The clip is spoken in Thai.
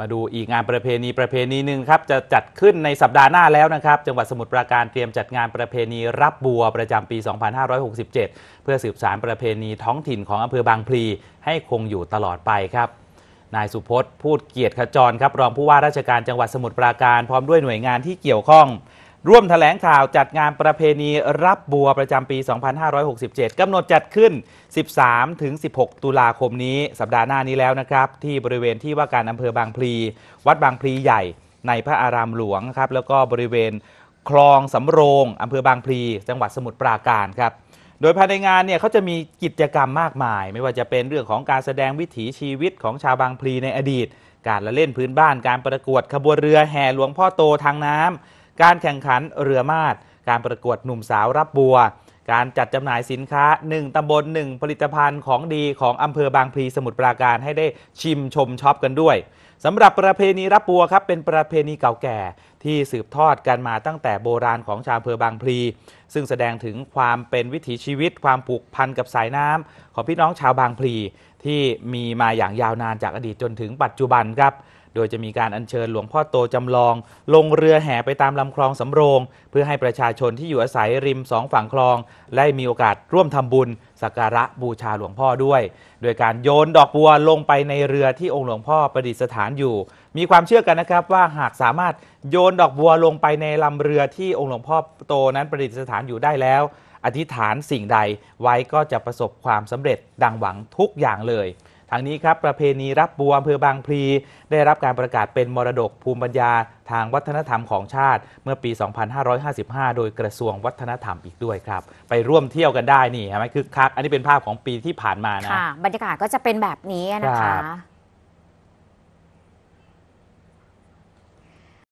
มาดูอีกงานประเพณีประเพณีหนึ่งครับจะจัดขึ้นในสัปดาห์หน้าแล้วนะครับ จังหวัดสมุทรปราการเตรียมจัดงานประเพณีรับบัวประจำปี 2567 เพื่อสืบสานประเพณีท้องถิ่นของอำเภอบางพลีให้คงอยู่ตลอดไปครับนายสุพจน์พูดเกียรติขจรครับ รองผู้ว่าราชการจังหวัดสมุทรปราการพร้อมด้วยหน่วยงานที่เกี่ยวข้องร่วมถแถลงข่าวจัดงานประเพณีรับบัวประจำปี 2567 กำหนดจัดขึ้น 13ถึง16 ตุลาคมนี้ สัปดาห์หน้านี้แล้วนะครับ ที่บริเวณที่ว่าการอำเภอบางพลีวัดบางพลีใหญ่ในพระอารามหลวงครับแล้วก็บริเวณคลองสำโรงอำเภอบางพลีจังหวัดสมุทรปราการครับ โดยภายในงานเนี่ยเขาจะมีกิจกรรมมากมาย ไม่ว่าจะเป็นเรื่องของการแสดงวิถีชีวิตของชาวบางพลีในอดีต การละเล่นพื้นบ้านการประกวดขบวนเรือแห่หลวงพ่อโตทางน้ำการแข่งขันเรือมาดการประกวดหนุ่มสาวรับบัว การจัดจำหน่ายสินค้า 1 ตำบล1ผลิตภัณฑ์ของดีของอำเภอบางพลีสมุทรปราการให้ได้ชิมชมช็อปกันด้วยสำหรับประเพณีรับบัวครับเป็นประเพณีเก่าแก่ที่สืบทอดกันมาตั้งแต่โบราณของชาวอำเภอบางพลีซึ่งแสดงถึงความเป็นวิถีชีวิต ความผูกพันกับสายน้ำของพี่น้องชาวบางพลีที่มีมาอย่างยาวนานจากอดีตจนถึงปัจจุบันครับโดยจะมีการอัญเชิญหลวงพ่อโตจำลอง ลงเรือแห่ไปตามลำคลองสำโรงเพื่อให้ประชาชนที่อยู่อาศัยริมสองฝั่งคลองได้มีโอกาสร่วมทำบุญ สักการะบูชาหลวงพ่อด้วย โดยการโยนดอกบัวลงไปในเรือที่องค์หลวงพ่อประดิษฐานอยู่ มีความเชื่อกันนะครับว่าหากสามารถโยนดอกบัวลงไปในลำเรือที่องค์หลวงพ่อโตนั้นประดิษฐานอยู่ได้แล้ว อธิษฐานสิ่งใดไว้ก็จะประสบความสำเร็จดังหวังทุกอย่างเลยทางนี้ครับ ประเพณีรับบัวอำเภอบางพลีได้รับการประกาศเป็นมรดกภูมิปัญญาทางวัฒนธรรมของชาติ เมื่อปี 2555 โดยกระทรวงวัฒนธรรมอีกด้วยครับ ไปร่วมเที่ยวกันได้นี่ใช่ไหมคือคักอันนี้เป็นภาพของปีที่ผ่านมานะบรรยากาศก็จะเป็นแบบนี้นะคะ